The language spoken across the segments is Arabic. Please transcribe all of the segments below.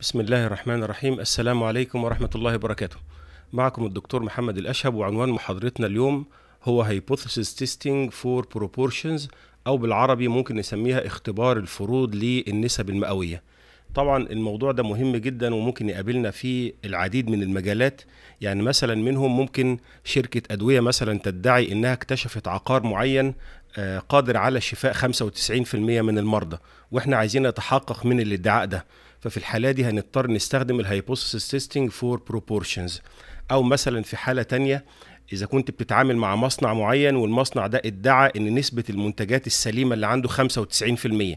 بسم الله الرحمن الرحيم السلام عليكم ورحمة الله وبركاته معكم الدكتور محمد الأشهب وعنوان محاضرتنا اليوم هو Hypothesis Testing for Proportions أو بالعربي ممكن نسميها اختبار الفروض للنسب المئوية طبعا الموضوع ده مهم جدا وممكن يقابلنا في العديد من المجالات يعني مثلا منهم ممكن شركة أدوية مثلا تدعي إنها اكتشفت عقار معين آه، قادر على شفاء 95% من المرضى واحنا عايزين نتحقق من الادعاء ده ففي الحالة دي هنضطر نستخدم الهايبوثيسيس تيستينج فور بروبورشنز أو مثلا في حالة تانية إذا كنت بتتعامل مع مصنع معين والمصنع ده ادعى إن نسبة المنتجات السليمة اللي عنده 95%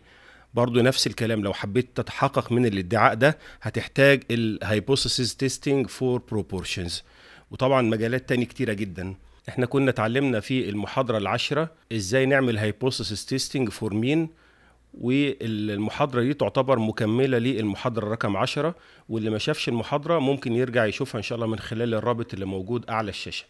برضو نفس الكلام لو حبيت تتحقق من الادعاء ده هتحتاج الهايبوثيسيس تيستينج فور بروبورشنز وطبعا مجالات تانية كتيرة جدا احنا كنا اتعلمنا في المحاضرة العشرة ازاي نعمل هايبوثيسيس تيستينج فور مين والمحاضرة دي تعتبر مكملة للمحاضرة رقم 10 واللي ما شافش المحاضرة ممكن يرجع يشوفها إن شاء الله من خلال الرابط اللي موجود أعلى الشاشة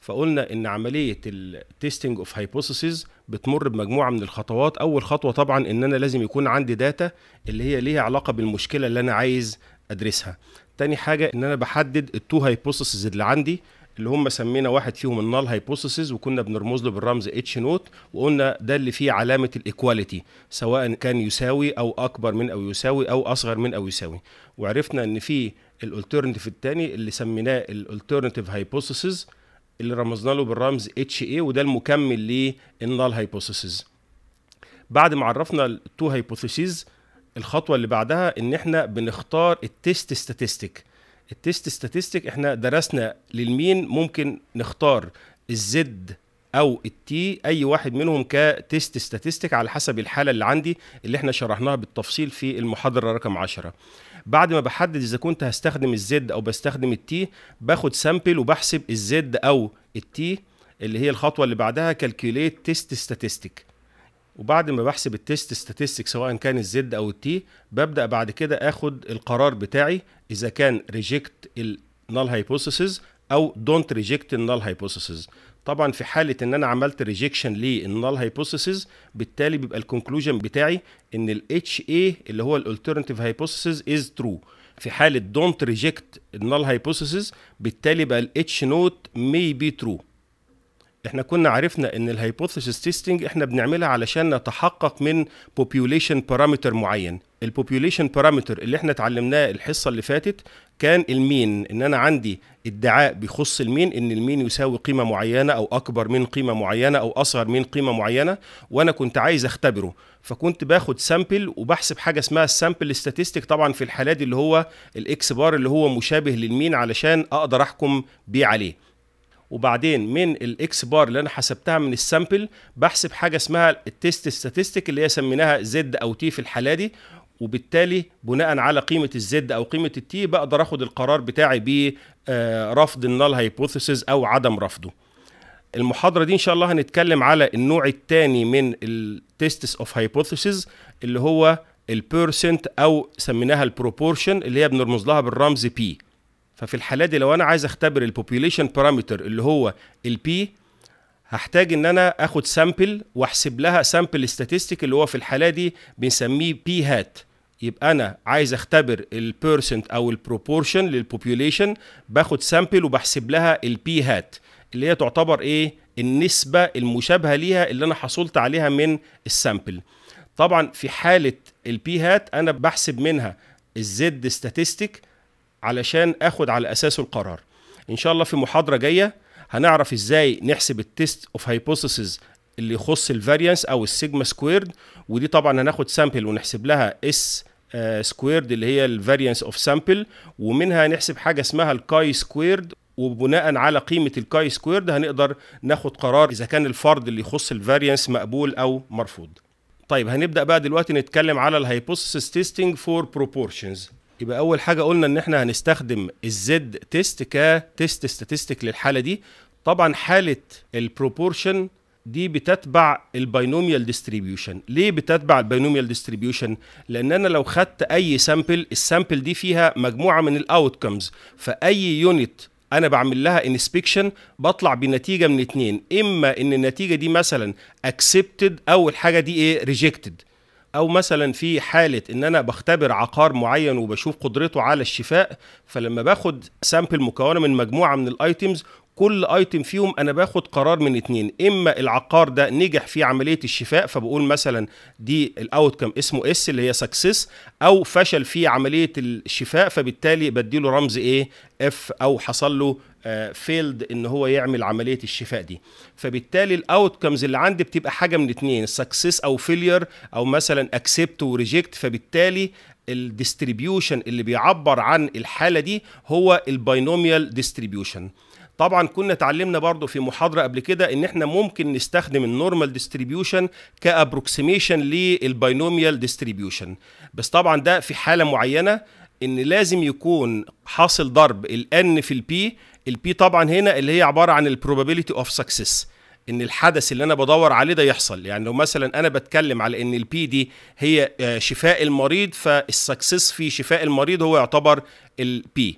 فقلنا ان عمليه التستنج اوف هايبوثيسز بتمر بمجموعه من الخطوات اول خطوه طبعا ان انا لازم يكون عندي داتا اللي هي ليها علاقه بالمشكله اللي انا عايز ادرسها تاني حاجه ان انا بحدد التو هايبوثيسز اللي عندي اللي هم سمينا واحد فيهم النال هايبوثيسز وكنا بنرمز له بالرمز اتش نوت وقلنا ده اللي فيه علامه الايكواليتي سواء كان يساوي او اكبر من او يساوي او اصغر من او يساوي وعرفنا ان في الالترنتيف الثاني اللي سميناه الالترنتيف هايبوثيسز اللي رمزنا له بالرمز اتش اي وده المكمل للنال هايبوثيسز بعد ما عرفنا التو هايبوثيسز الخطوه اللي بعدها ان احنا بنختار التيست ستاتستيك التست ستاتستيك احنا درسنا للمين ممكن نختار الزد او التي اي واحد منهم كتست ستاتستيك على حسب الحاله اللي عندي اللي احنا شرحناها بالتفصيل في المحاضره رقم 10 بعد ما بحدد اذا كنت هستخدم الزد او بستخدم التي باخد سامبل وبحسب الزد او التي اللي هي الخطوه اللي بعدها كالكوليت تيست ستاتستيك وبعد ما بحسب التيست ستاتستيك سواء كان الزد او التي ببدا بعد كده اخد القرار بتاعي اذا كان ريجكت النال هايبوثيسز او دونت ريجكت النال هايبوثيسز طبعا في حاله ان انا عملت ريجكشن للنال هايبوثيسز بالتالي بيبقى الكونكلوجن بتاعي ان الاتش اي اللي هو الالترناتيف هايبوثيسز از ترو في حاله دونت ريجكت النال هايبوثيسز بالتالي بقى الاتش نوت مي بي ترو احنا كنا عرفنا ان الهايبوثيسيس تيستنج احنا بنعملها علشان نتحقق من بوبيوليشن بارامتر معين البوبيوليشن بارامتر اللي احنا اتعلمناه الحصه اللي فاتت كان المين ان انا عندي ادعاء بيخص المين ان المين يساوي قيمه معينه او اكبر من قيمه معينه او اصغر من قيمه معينه وانا كنت عايز اختبره فكنت باخد سامبل وبحسب حاجه اسمها السامبل ستاتستيك طبعا في الحالات اللي هو الاكس بار اللي هو مشابه للمين علشان اقدر احكم بيه عليه وبعدين من الاكس بار اللي انا حسبتها من السامبل بحسب حاجه اسمها التيست ستاتستيك اللي هي سميناها زد او تي في الحاله دي وبالتالي بناء على قيمه الزد او قيمه التي بقدر اخد القرار بتاعي برفض النال هايبوثيسز او عدم رفضه المحاضره دي ان شاء الله هنتكلم على النوع الثاني من التيستس اوف هايبوثيسز اللي هو البيرسنت او سميناها البروبورشن اللي هي بنرمز لها بالرمز بي ففي الحاله دي لو انا عايز اختبر البوبيوليشن بارامتر اللي هو البي هحتاج ان انا اخد سامبل واحسب لها سامبل ستاتستيك اللي هو في الحاله دي بنسميه بي هات يبقى انا عايز اختبر البيرسنت او البروبورشن للبوبيوليشن باخد سامبل وبحسب لها البي هات اللي هي تعتبر ايه النسبه المشابهه ليها اللي انا حصلت عليها من السامبل طبعا في حاله البي هات انا بحسب منها الزد ستاتستيك علشان اخد على اساسه القرار ان شاء الله في محاضره جايه هنعرف ازاي نحسب التيست اوف هايبوثيسز اللي يخص الفاريانس او السيجما سكويرد ودي طبعا هناخد سامبل ونحسب لها اس آه، سكويرد اللي هي الفاريانس اوف سامبل ومنها هنحسب حاجه اسمها الكاي سكويرد وبناء على قيمه الكاي سكويرد هنقدر ناخد قرار اذا كان الفرد اللي يخص الفاريانس مقبول او مرفوض طيب هنبدا بقى دلوقتي نتكلم على الهايبوثيسيس تيستنج فور بروبورشنز يبقى اول حاجه قلنا ان احنا هنستخدم الزد تيست كتيست ستاتستيك للحاله دي طبعا حاله البروبورشن دي بتتبع الباينوميال ديستريبيوشن ليه بتتبع الباينوميال ديستريبيوشن لان انا لو خدت اي سامبل السامبل دي فيها مجموعه من الاوتكمز فاي يونت انا بعمل لها انسبكشن بطلع بنتيجه من اتنين اما ان النتيجه دي مثلا اكسبتد او الحاجه دي ايه ريجكتد او مثلا في حاله ان انا بختبر عقار معين وبشوف قدرته على الشفاء فلما باخد سامبل مكونه من مجموعه من الايتيمز كل ايتم فيهم انا باخد قرار من اتنين اما العقار ده نجح في عمليه الشفاء فبقول مثلا دي الاوت كم اسمه اس اللي هي سكسس او فشل في عمليه الشفاء فبالتالي بديله رمز ايه اف او حصل له فيلد آه، ان هو يعمل عمليه الشفاء دي فبالتالي الاوت كمز اللي عندي بتبقى حاجه من اتنين سكسس او فيلير او مثلا اكسبت وريجكت فبالتالي الديستريبيوشن اللي بيعبر عن الحاله دي هو الباينوميال ديستريبيوشن طبعا كنا اتعلمنا برضو في محاضره قبل كده ان احنا ممكن نستخدم النورمال ديستريبيوشن كابروكسيميشن للباينوميال ديستريبيوشن بس طبعا ده في حاله معينه ان لازم يكون حاصل ضرب الان في البي البي طبعا هنا اللي هي عباره عن البروبابيلتي اوف سكسس ان الحدث اللي انا بدور عليه ده يحصل يعني لو مثلا انا بتكلم على ان البي دي هي آه، شفاء المريض فالسكسس في شفاء المريض هو يعتبر البي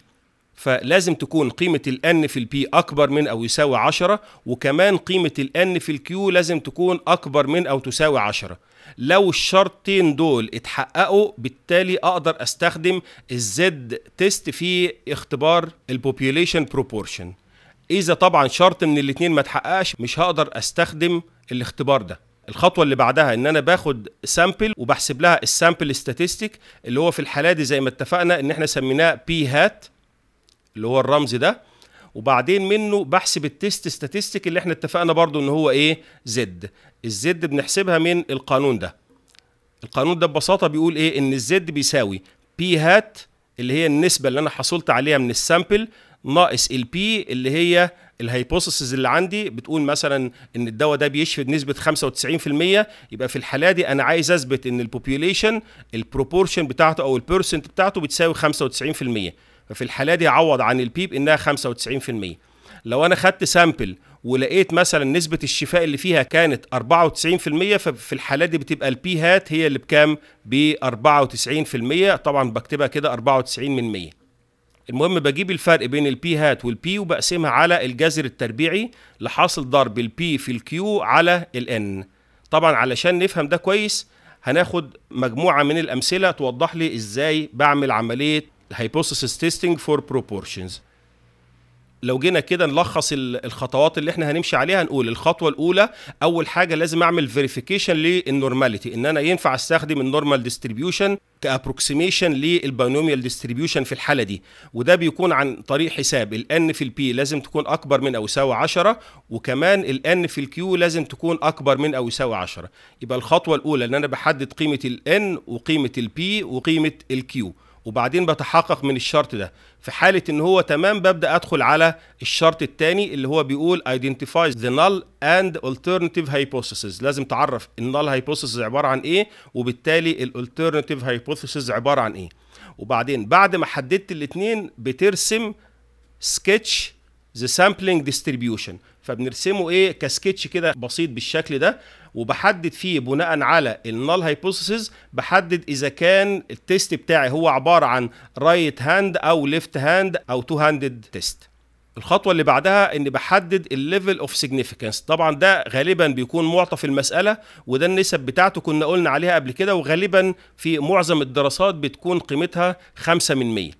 فلازم تكون قيمة الان في البي أكبر من أو يساوي 10 وكمان قيمة الان في الكيو لازم تكون أكبر من أو تساوي 10 لو الشرطين دول اتحققوا بالتالي اقدر استخدم الزد تيست في اختبار البوبيوليشن بروبورشن اذا طبعا شرط من الاثنين ما اتحققش مش هقدر استخدم الاختبار ده الخطوه اللي بعدها ان انا باخد سامبل وبحسب لها السامبل ستاتستيك اللي هو في الحاله دي زي ما اتفقنا ان احنا سميناه بي هات اللي هو الرمز ده وبعدين منه بحسب التيست ستاتستيك اللي احنا اتفقنا برضو ان هو ايه زد الزد بنحسبها من القانون ده القانون ده ببساطه بيقول ايه ان الزد بيساوي بي هات اللي هي النسبه اللي انا حصلت عليها من السامبل ناقص البي اللي هي الهيبوثيسز اللي عندي بتقول مثلا ان الدواء ده بيشفي بنسبه 95% يبقى في الحاله دي انا عايز اثبت ان البوبيوليشن البروبورشن بتاعته او البيرسنت بتاعته بتساوي 95% ففي الحاله دي عوض عن البيب انها 95% لو انا خدت سامبل ولقيت مثلا نسبة الشفاء اللي فيها كانت 94% ففي الحالة دي بتبقى البي هات هي اللي بكام؟ ب 94% طبعا بكتبها كده 94 من 100 المهم بجيب الفرق بين البي هات والبي وبقسمها على الجذر التربيعي لحاصل ضرب البي في الكيو على الان طبعا علشان نفهم ده كويس هناخد مجموعة من الأمثلة توضح لي إزاي بعمل عملية الهايبوثيسيس تيستنج فور بروبورشنز لو جينا كده نلخص الخطوات اللي احنا هنمشي عليها نقول الخطوه الاولى اول حاجه لازم اعمل فيريفيكيشن للنورماليتي ان انا ينفع استخدم النورمال ديستريبيوشن كابروكسيميشن للباينوميال ديستريبيوشن في الحاله دي وده بيكون عن طريق حساب الان في البي لازم تكون اكبر من او يساوي 10 وكمان الان في الكيو لازم تكون اكبر من او يساوي 10 يبقى الخطوه الاولى ان انا بحدد قيمه الان وقيمه البي وقيمه الكيو وبعدين بتحقق من الشرط ده في حاله ان هو تمام ببدا ادخل على الشرط الثاني اللي هو بيقول identify the null and alternative hypothesis لازم تعرف النال hypothesis عباره عن ايه وبالتالي alternative hypothesis عباره عن ايه وبعدين بعد ما حددت الاثنين بترسم سكتش ذا سامبلينج ديستريبيوشن فبنرسمه ايه كسكتش كده بسيط بالشكل ده وبحدد فيه بناء على النال هايبوثيسز بحدد اذا كان التيست بتاعي هو عباره عن رايت هاند او ليفت هاند او تو هاندد تيست الخطوه اللي بعدها ان بحدد الليفل اوف سيجنيفيكانس طبعا ده غالبا بيكون معطى في المساله وده النسب بتاعته كنا قلنا عليها قبل كده وغالبا في معظم الدراسات بتكون قيمتها 5 من 100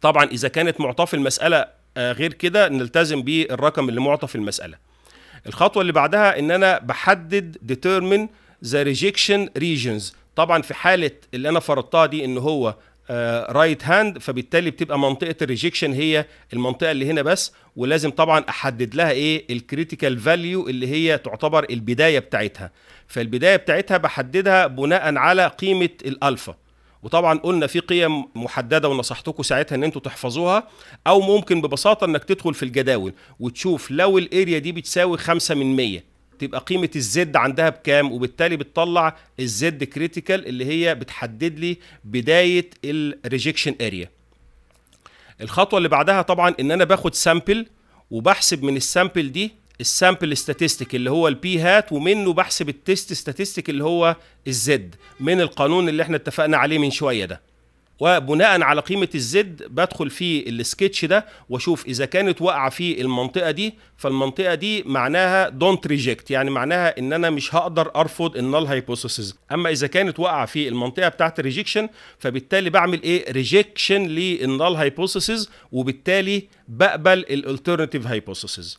طبعا اذا كانت معطى في المساله آه، غير كده نلتزم بالرقم اللي معطى في المساله الخطوه اللي بعدها ان انا بحدد determine the rejection regions طبعا في حاله اللي انا فرضتها دي ان هو رايت آه، هاند right فبالتالي بتبقى منطقه الريجكشن هي المنطقه اللي هنا بس ولازم طبعا احدد لها ايه الكريتيكال فاليو اللي هي تعتبر البدايه بتاعتها فالبدايه بتاعتها بحددها بناء على قيمه الالفا وطبعا قلنا في قيم محدده ونصحتكم ساعتها ان انتوا تحفظوها او ممكن ببساطه انك تدخل في الجداول وتشوف لو الاريا دي بتساوي 5 من 100 تبقى قيمه الزد عندها بكام وبالتالي بتطلع الزد كريتيكال اللي هي بتحدد لي بدايه الريجكشن اريا الخطوه اللي بعدها طبعا ان انا باخد سامبل وبحسب من السامبل دي السامبل ستاتستيك اللي هو البي هات ومنه بحسب التيست ستاتستيك اللي هو الزد من القانون اللي احنا اتفقنا عليه من شويه ده وبناء على قيمه الزد بدخل في السكتش ده واشوف اذا كانت واقعه في المنطقه دي فالمنطقه دي معناها دونت ريجكت يعني معناها ان انا مش هقدر ارفض النال هايبوثيسز اما اذا كانت واقعه في المنطقه بتاعه الريجكشن فبالتالي بعمل ايه ريجكشن للنال هايبوثيسز وبالتالي بقبل الالترناتيف هايبوثيسز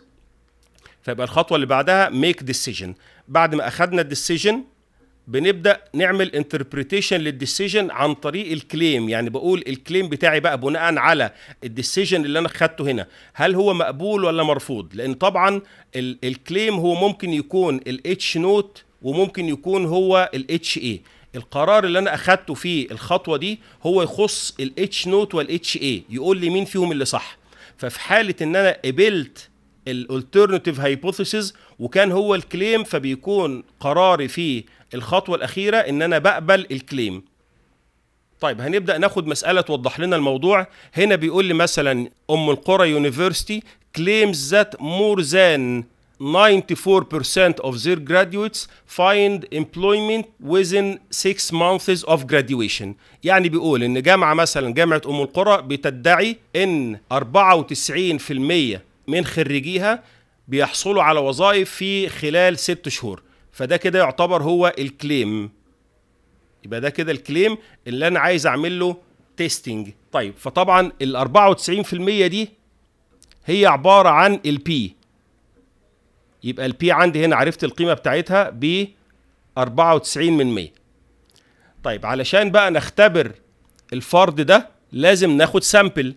فيبقى الخطوه اللي بعدها ميك ديسيجن بعد ما اخذنا الديسيجن بنبدا نعمل انتربريتيشن للديسيجن عن طريق الكليم يعني بقول الكليم بتاعي بقى بناء على الديسيجن اللي انا خدته هنا هل هو مقبول ولا مرفوض لان طبعا الكليم هو ممكن يكون الاتش نوت وممكن يكون هو الاتش اي القرار اللي انا اخدته في الخطوه دي هو يخص الاتش نوت والاتش اي يقول لي مين فيهم اللي صح ففي حاله ان انا قبلت الالترناتيف هايبوثيسز وكان هو الكليم فبيكون قراري في الخطوه الاخيره ان انا بقبل الكليم طيب هنبدا ناخد مساله توضح لنا الموضوع هنا بيقول لي مثلا ام القرى يونيفرسيتي claims that more than 94% of their graduates find employment within 6 months of graduation يعني بيقول ان جامعه مثلا جامعه ام القرى بتدعي ان 94% من خريجيها بيحصلوا على وظائف في خلال ست شهور فده كده يعتبر هو الكليم يبقى ده كده الكليم اللي انا عايز اعمل له تيستنج طيب فطبعا ال 94% دي هي عباره عن البي يبقى البي عندي هنا عرفت القيمه بتاعتها ب 94 من 100 طيب علشان بقى نختبر الفرد ده لازم ناخد سامبل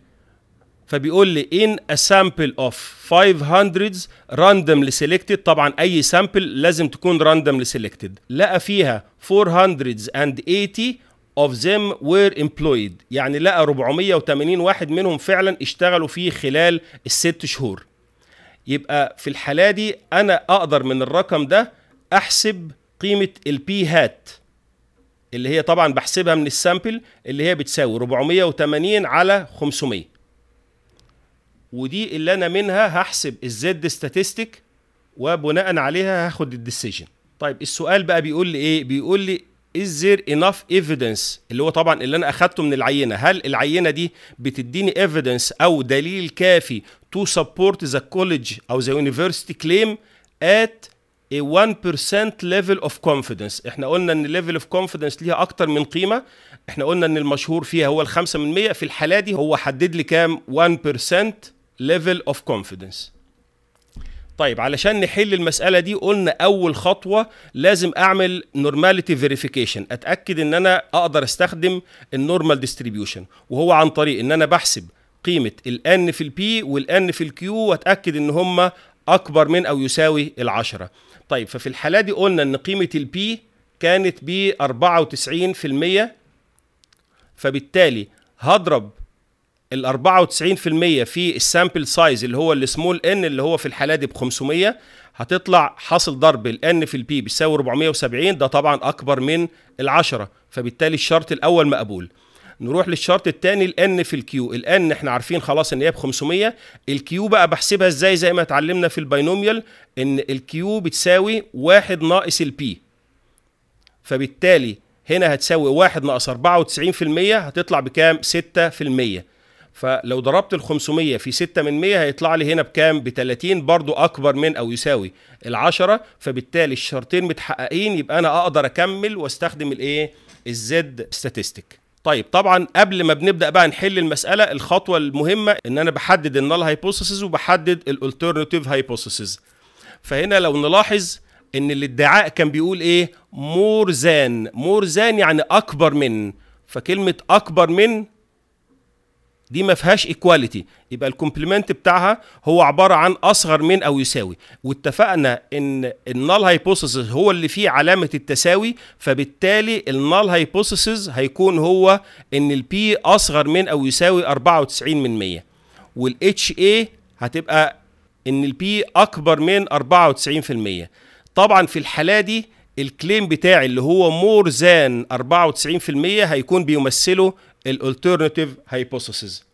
فبيقول لي ان ا سامبل اوف 500 راندوملي سيلكتد طبعا اي سامبل لازم تكون راندوملي سيلكتد لقى فيها 480 of them were employed يعني لقى 480 واحد منهم فعلا اشتغلوا فيه خلال الست شهور يبقى في الحالة دي أنا أقدر من الرقم ده أحسب قيمة البي هات اللي هي طبعا بحسبها من السامبل اللي هي بتساوي 480 على 500 ودي اللي انا منها هحسب الزد ستاتستيك وبناء عليها هاخد الديسيجن طيب السؤال بقى بيقول لي ايه بيقول لي از ذير enough ايفيدنس اللي هو طبعا اللي انا اخدته من العينه هل العينه دي بتديني ايفيدنس او دليل كافي تو سبورت ذا كوليدج او ذا يونيفرسيتي كليم ات a 1% level of confidence احنا قلنا ان level of confidence ليها اكتر من قيمة احنا قلنا ان المشهور فيها هو الخمسة من مية في الحالة دي هو حدد لي كام 1% ليفل اوف كونفيدنس طيب علشان نحل المساله دي قلنا اول خطوه لازم اعمل نورماليتي فيريفيكيشن اتاكد ان انا اقدر استخدم النورمال ديستريبيوشن وهو عن طريق ان انا بحسب قيمه الان في البي والان في الكيو واتاكد ان هما اكبر من او يساوي العشرة طيب ففي الحاله دي قلنا ان قيمه البي كانت ب 94% فبالتالي هضرب ال 94% في السامبل سايز اللي هو السمول ان اللي هو في الحاله دي ب 500 هتطلع حاصل ضرب الان في البي بيساوي 470 ده طبعا اكبر من ال 10 فبالتالي الشرط الاول مقبول نروح للشرط الثاني الان في الكيو الان احنا عارفين خلاص ان هي ب 500 الكيو بقى بحسبها ازاي زي ما اتعلمنا في الباينوميال ان الكيو بتساوي 1 ناقص البي فبالتالي هنا هتساوي 1 ناقص 94% هتطلع بكام 6% فلو ضربت ال 500 في 6 من 100 هيطلع لي هنا بكام؟ ب 30 برضه اكبر من او يساوي ال 10 فبالتالي الشرطين متحققين يبقى انا اقدر اكمل واستخدم الايه؟ الزد ستاتستيك. طيب طبعا قبل ما بنبدا بقى نحل المساله الخطوه المهمه ان انا بحدد النال هايبوثيسز وبحدد الالترناتيف هايبوثيسز. فهنا لو نلاحظ ان الادعاء كان بيقول ايه؟ مور ذان، مور ذان يعني اكبر من فكلمه اكبر من دي ما فيهاش ايكواليتي يبقى الكومبلمنت بتاعها هو عباره عن اصغر من او يساوي واتفقنا ان النال هايبوثيسز هو اللي فيه علامه التساوي فبالتالي النال هايبوثيسز هيكون هو ان البي اصغر من او يساوي 94 من 100 والاتش اي هتبقى ان البي اكبر من 94% طبعا في الحاله دي الكليم بتاعي اللي هو مور ذان 94% هيكون بيمثله الالترناتيف هايبوثيسز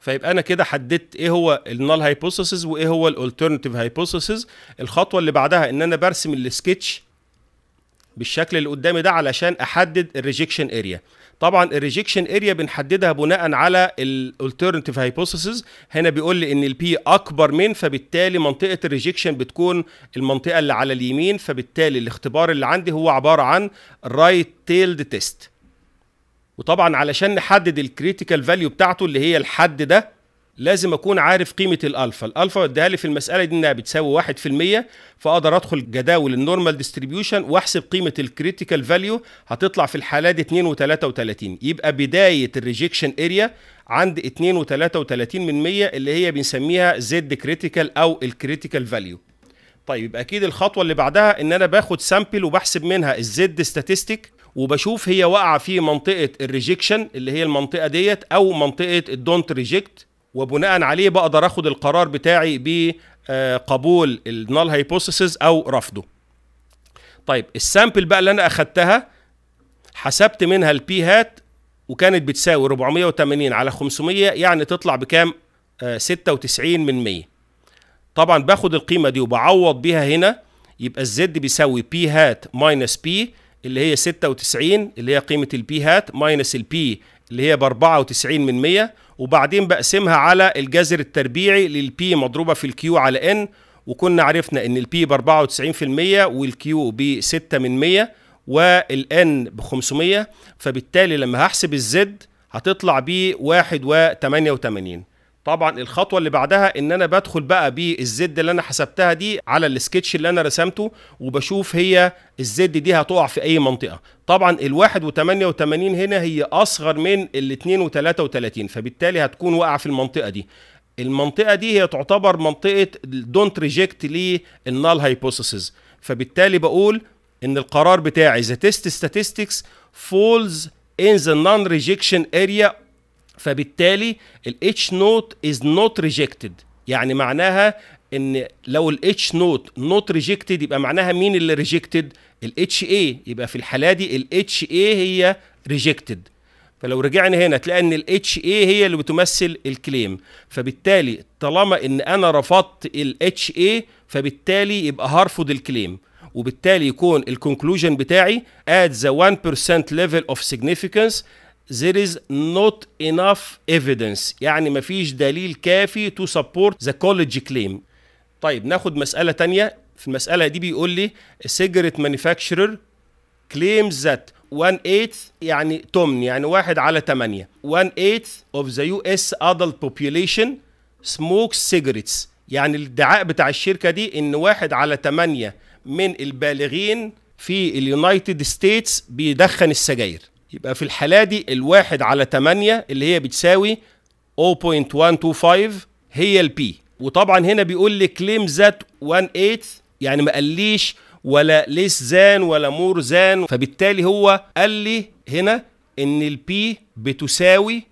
فيبقى انا كده حددت ايه هو النال هايبوثيسز وايه هو الالترناتيف هايبوثيسز الخطوه اللي بعدها ان انا برسم السكتش بالشكل اللي قدامي ده علشان احدد الريجكشن اريا طبعا الريجكشن اريا بنحددها بناء على الالترناتيف هايبوثيسز هنا بيقول لي ان البي اكبر من فبالتالي منطقه الريجكشن بتكون المنطقه اللي على اليمين فبالتالي الاختبار اللي عندي هو عباره عن رايت تيلد تيست وطبعا علشان نحدد الكريتيكال فاليو بتاعته اللي هي الحد ده لازم اكون عارف قيمه الالفا الالفا وديها لي في المساله دي انها بتساوي 1% فاقدر ادخل جداول النورمال ديستريبيوشن واحسب قيمه الكريتيكال فاليو هتطلع في الحاله دي 2 و33 يبقى بدايه الريجكشن اريا عند 2 و33 من 100 اللي هي بنسميها زد كريتيكال او الكريتيكال فاليو طيب يبقى اكيد الخطوه اللي بعدها ان انا باخد سامبل وبحسب منها الزد ستاتستيك وبشوف هي واقعه في منطقه الريجكشن اللي هي المنطقه ديت او منطقه الدونت ريجكت وبناء عليه بقدر اخد القرار بتاعي بقبول النال هايبوثيسز او رفضه طيب السامبل بقى اللي انا اخدتها حسبت منها البي هات وكانت بتساوي 480 على 500 يعني تطلع بكام 96 آه، من 100 طبعا باخد القيمه دي وبعوض بيها هنا يبقى الزد بيساوي بي هات ماينس بي اللي هي 96 اللي هي قيمة البي هات ماينس البي اللي هي ب 94 من 100 وبعدين بقسمها على الجذر التربيعي للبي مضروبة في الكيو على ان وكنا عرفنا ان البي ب 94% والكيو ب 6 من 100 والان ب 500 فبالتالي لما هحسب الزد هتطلع ب 1 و 88 طبعا الخطوه اللي بعدها ان انا بدخل بقى بالزد اللي انا حسبتها دي على السكتش اللي انا رسمته وبشوف هي الزد دي هتقع في اي منطقه طبعا ال1.88 هنا هي اصغر من ال2.33 فبالتالي هتكون واقعة في المنطقة دي المنطقة دي هي تعتبر منطقة دونت ريجكت للنال هايبوثيسز فبالتالي بقول ان القرار بتاعي ذا تيست ستاتستكس فولز ان ذا نون ريجكشن اريا فبالتالي الاتش نوت از نوت ريجكتد يعني معناها ان لو الاتش نوت نوت ريجكتد يبقى معناها مين اللي ريجكتد الاتش اي يبقى في الحاله دي الاتش اي هي ريجكتد فلو رجعنا هنا تلاقي ان الاتش اي هي اللي بتمثل الكليم فبالتالي طالما ان انا رفضت الاتش اي فبالتالي يبقى هرفض الكليم وبالتالي يكون الكونكلوجن بتاعي at the 1% level of significance there is not enough evidence يعني مفيش دليل كافي to support the college claim طيب ناخد مسألة تانية في المسألة دي بيقول لي cigarette manufacturer claims that 1 eighth يعني تمن يعني واحد على تمانية 1 eighth of the US adult population smokes cigarettes يعني الادعاء بتاع الشركة دي ان واحد على تمانية من البالغين في اليونايتد ستيتس بيدخن السجاير يبقى في الحالة دي الواحد على 8 اللي هي بتساوي 0.125 هي البي وطبعا هنا بيقول لي كليم ذات 1 8 يعني ما قاليش ولا ليس زان ولا مور زان فبالتالي هو قال لي هنا ان البي بتساوي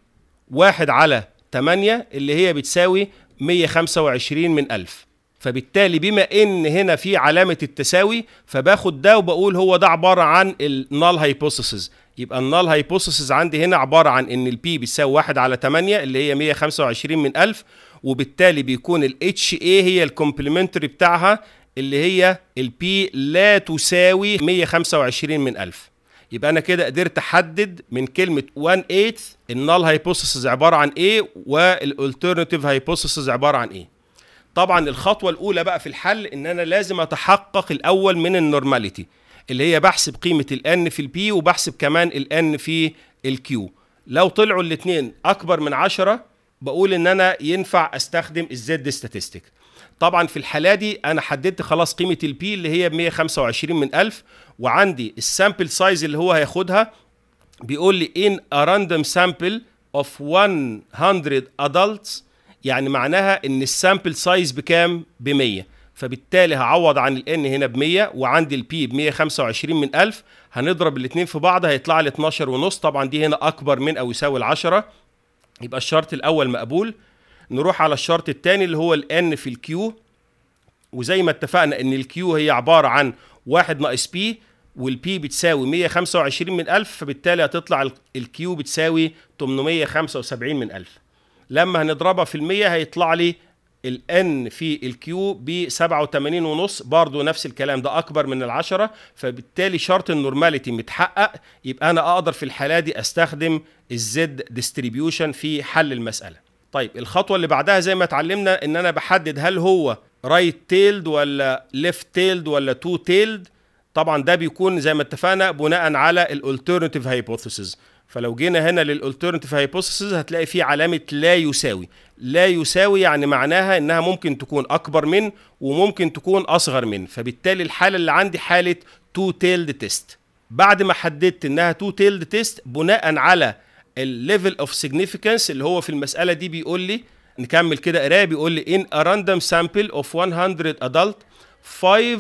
1 على 8 اللي هي بتساوي 125 من 1000 فبالتالي بما ان هنا في علامه التساوي فباخد ده وبقول هو ده عباره عن النال هايبوثيسز يبقى النال هايبوثيسز عندي هنا عباره عن ان البي بيساوي 1 على 8 اللي هي 125 من 1000 وبالتالي بيكون الاتش اي هي الكومبلمنتري بتاعها اللي هي البي لا تساوي 125 من 1000 يبقى انا كده قدرت احدد من كلمه 1 8 النال هايبوثيسز عباره عن ايه والالترناتيف هايبوثيسز عباره عن ايه طبعا الخطوه الاولى بقى في الحل ان انا لازم اتحقق الاول من النورماليتي اللي هي بحسب قيمه N في P وبحسب كمان N في Q لو طلعوا الاثنين اكبر من 10 بقول ان انا ينفع استخدم Z statistic طبعا في الحاله دي انا حددت خلاص قيمه P اللي هي 125 من 1000 وعندي السامبل سايز اللي هو هياخدها بيقول لي in a random sample of 100 adults يعني معناها ان السامبل سايز بكام ب 100 فبالتالي هعوض عن ال n هنا ب 100 وعندي ال p ب 125 من 1000 هنضرب الاثنين في بعض هيطلع لي 12 ونص طبعا دي هنا اكبر من او يساوي ال 10 يبقى الشرط الاول مقبول نروح على الشرط الثاني اللي هو ال n في ال q وزي ما اتفقنا ان ال q هي عباره عن 1 ناقص p وال p بتساوي 125 من 1000 فبالتالي هتطلع ال q بتساوي 875 من 1000 لما هنضربها في ال 100 هيطلع لي الان في الكيو ب 87 ونص برضه نفس الكلام ده اكبر من العشرة فبالتالي شرط النورماليتي متحقق يبقى انا اقدر في الحاله دي استخدم الزد ديستريبيوشن في حل المساله طيب الخطوه اللي بعدها زي ما اتعلمنا ان انا بحدد هل هو رايت تيلد ولا ليفت تيلد ولا تو تيلد طبعا ده بيكون زي ما اتفقنا بناء على الالترناتيف هايبوثيسز فلو جينا هنا للالترناتيف هايبوثيسز هتلاقي فيه علامه لا يساوي لا يساوي يعني معناها انها ممكن تكون اكبر من وممكن تكون اصغر من فبالتالي الحاله اللي عندي حاله تو تيلد تيست بعد ما حددت انها تو تيلد تيست بناء على الليفل اوف سيجنيفيكانس اللي هو في المساله دي بيقول لي نكمل كده قرايه بيقول لي ان ا random سامبل اوف 100 ادلت 5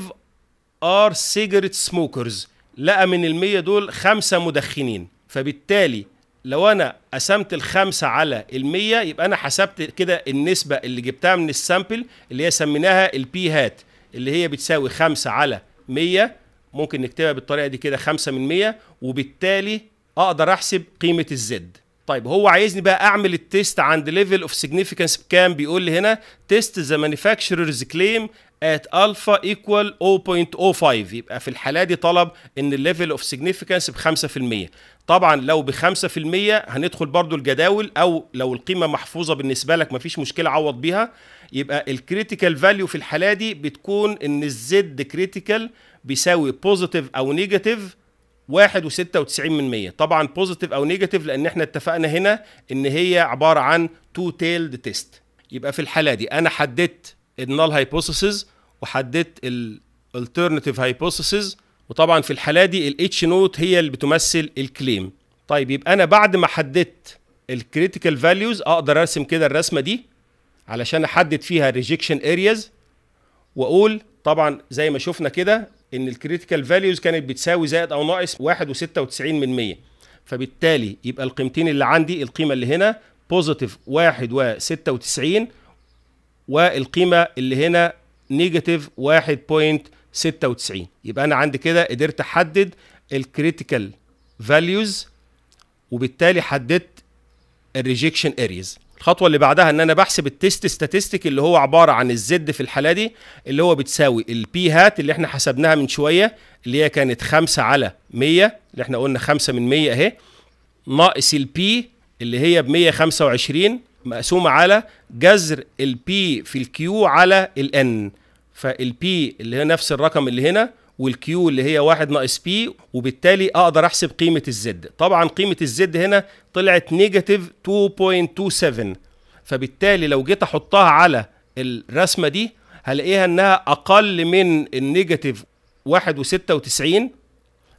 ار سيجرت سموكرز لقى من ال 100 دول خمسه مدخنين فبالتالي لو انا قسمت الخمسة على المية يبقى انا حسبت كده النسبة اللي جبتها من السامبل اللي هي سميناها البي هات اللي هي بتساوي خمسة على مية ممكن نكتبها بالطريقة دي كده خمسة من مية وبالتالي اقدر احسب قيمة الزد طيب هو عايزني بقى اعمل التيست عند ليفل اوف سيجنيفيكانس بكام بيقول لي هنا تيست ذا مانيفاكتشررز كليم ات الفا ايكوال 0.05 يبقى في الحاله دي طلب ان الليفل اوف سيجنيفيكانس ب 5% طبعا لو ب 5% هندخل برضو الجداول او لو القيمه محفوظه بالنسبه لك مفيش مشكله عوض بيها يبقى الكريتيكال فاليو في الحاله دي بتكون ان الزد كريتيكال بيساوي بوزيتيف او نيجاتيف واحد 96 من طبعا بوزيتيف او نيجاتيف لان احنا اتفقنا هنا ان هي عباره عن تو تيلد تيست يبقى في الحاله دي انا حددت النال هايبوثيسز وحددت الالترناتيف هايبوثيسز وطبعا في الحاله دي الاتش نوت هي اللي بتمثل الكليم طيب يبقى انا بعد ما حددت الكريتيكال فاليوز اقدر ارسم كده الرسمه دي علشان احدد فيها الريجكشن ارياز واقول طبعا زي ما شفنا كده ان الكريتيكال فاليوز كانت بتساوي زائد او ناقص 1.96 من 100 فبالتالي يبقى القيمتين اللي عندي القيمه اللي هنا بوزيتيف 1.96 والقيمه اللي هنا نيجاتيف 1.96 يبقى انا عندي كده قدرت احدد الكريتيكال فاليوز وبالتالي حددت الريجكشن أريز الخطوه اللي بعدها ان انا بحسب التيست ستاتستيك اللي هو عباره عن الزد في الحاله دي اللي هو بتساوي البي هات اللي احنا حسبناها من شويه اللي هي كانت 5 على 100 اللي احنا قلنا 5 من 100 اهي ناقص البي اللي هي خمسة 125 مقسومه على جذر البي في الكيو على الان فالبي اللي هي نفس الرقم اللي هنا والكيو اللي هي 1 ناقص بي وبالتالي اقدر احسب قيمه الزد طبعا قيمه الزد هنا طلعت نيجاتيف 2.27 فبالتالي لو جيت احطها على الرسمه دي هلاقيها انها اقل من النيجاتيف 1.96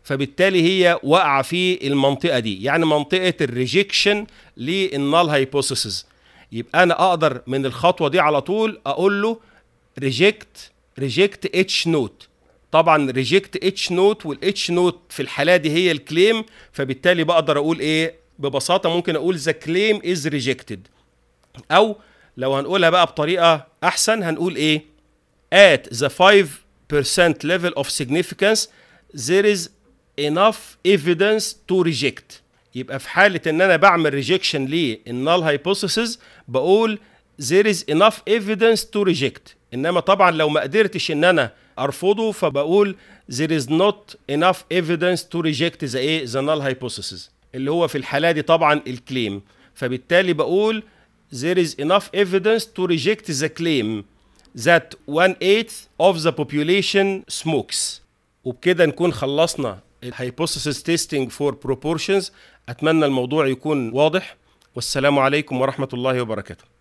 فبالتالي هي واقعه في المنطقه دي يعني منطقه الريجكشن للنال هايبوثيسز يبقى انا اقدر من الخطوه دي على طول اقول له ريجكت ريجكت اتش نوت طبعا ريجكت اتش نوت والاتش نوت في الحاله دي هي الكليم فبالتالي بقدر اقول ايه ببساطه ممكن اقول ذا كليم از ريجكتد او لو هنقولها بقى بطريقه احسن هنقول ايه at the 5% level of significance there is enough evidence to reject يبقى في حالة ان انا بعمل ريجكشن للنال hypothesis بقول there is enough evidence to reject انما طبعا لو ما قدرتش ان انا ارفضه فبقول there is not enough evidence to reject the ايه the null hypothesis اللي هو في الحاله دي طبعا الكليم فبالتالي بقول there is enough evidence to reject the claim that one eighth of the population smokes وبكده نكون خلصنا الهايبوثيسيس تيستينج فور بروبورشنز اتمنى الموضوع يكون واضح والسلام عليكم ورحمه الله وبركاته